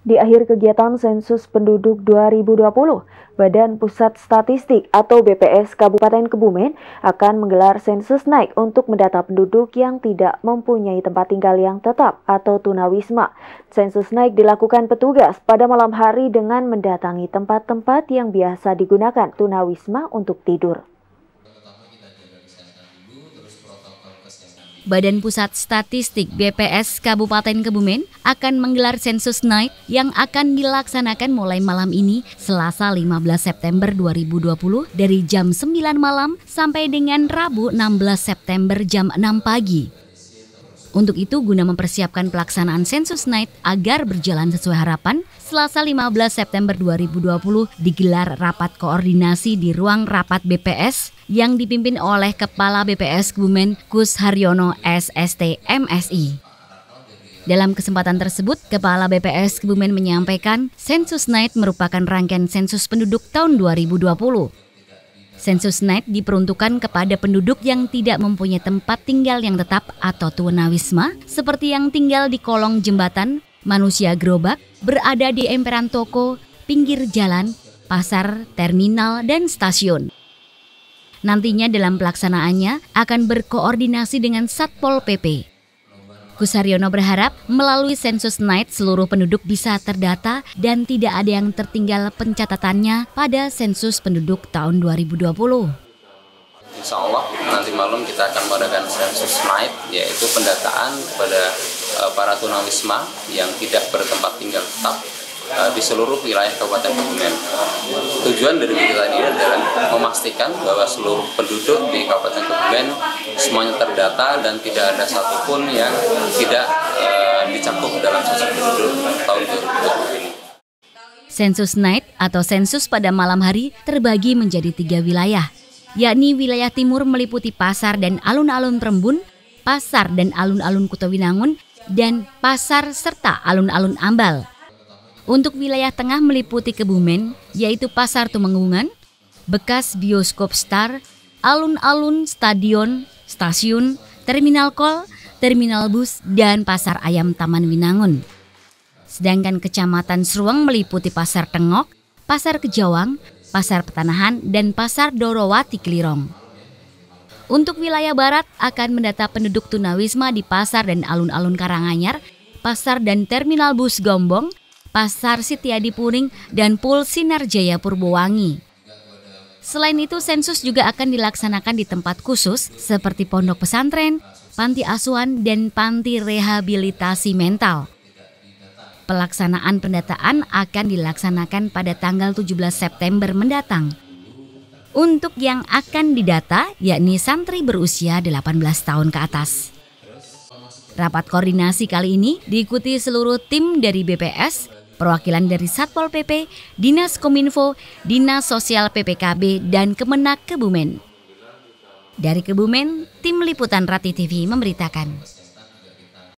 Di akhir kegiatan sensus penduduk 2020, Badan Pusat Statistik atau BPS Kabupaten Kebumen akan menggelar sensus naik untuk mendata penduduk yang tidak mempunyai tempat tinggal yang tetap atau tunawisma. Sensus naik dilakukan petugas pada malam hari dengan mendatangi tempat-tempat yang biasa digunakan tunawisma untuk tidur. Badan Pusat Statistik BPS Kabupaten Kebumen akan menggelar sensus night yang akan dilaksanakan mulai malam ini Selasa 15 September 2020 dari jam 9 malam sampai dengan Rabu 16 September jam 6 pagi. Untuk itu, guna mempersiapkan pelaksanaan Sensus Night agar berjalan sesuai harapan, Selasa 15 September 2020 digelar rapat koordinasi di ruang rapat BPS yang dipimpin oleh Kepala BPS Kebumen Kus Haryono SST MSI. Dalam kesempatan tersebut, Kepala BPS Kebumen menyampaikan, Sensus Night merupakan rangkaian sensus penduduk tahun 2020. Sensus Night diperuntukkan kepada penduduk yang tidak mempunyai tempat tinggal yang tetap atau tunawisma, seperti yang tinggal di kolong jembatan, manusia gerobak, berada di emperan toko, pinggir jalan, pasar, terminal, dan stasiun. Nantinya dalam pelaksanaannya akan berkoordinasi dengan Satpol PP. Kusaryono berharap melalui sensus night seluruh penduduk bisa terdata dan tidak ada yang tertinggal pencatatannya pada sensus penduduk tahun 2020. Insya Allah nanti malam kita akan mengadakan sensus night yaitu pendataan kepada eh, para tunawisma yang tidak bertempat tinggal tetap eh, di seluruh wilayah Kabupaten Kebumen. Tujuan dari kita ini adalah memastikan bahwa seluruh penduduk di Kabupaten Kebumen semuanya terdata dan tidak ada satupun yang tidak e, eh, dicakup dalam sensus penduduk tahun 2020 ini. Sensus Night atau sensus pada malam hari terbagi menjadi tiga wilayah, yakni wilayah timur meliputi pasar dan alun-alun Trembun, pasar dan alun-alun Kutawinangun dan pasar serta alun-alun Ambal. Untuk wilayah tengah meliputi Kebumen, yaitu Pasar Tumenggungan, bekas bioskop Star, alun-alun stadion, stasiun, terminal kol, terminal bus, dan pasar ayam Taman Winangun. Sedangkan kecamatan Seruang meliputi pasar Tengok, pasar Kejawang, pasar Petanahan, dan pasar Dorowati Kelirong. Untuk wilayah barat akan mendata penduduk tunawisma di pasar dan alun-alun Karanganyar, pasar dan terminal bus Gombong, pasar Sitiadi Puring, dan Pul Sinar Jaya Purbowangi. Selain itu, sensus juga akan dilaksanakan di tempat khusus seperti pondok pesantren, panti asuhan, dan panti rehabilitasi mental. Pelaksanaan pendataan akan dilaksanakan pada tanggal 17 September mendatang. Untuk yang akan didata, yakni santri berusia 18 tahun ke atas. Rapat koordinasi kali ini diikuti seluruh tim dari BPS, perwakilan dari Satpol PP, Dinas Kominfo, Dinas Sosial PPKB, dan Kemenak Kebumen. Dari Kebumen, Tim Liputan Rati TV memberitakan.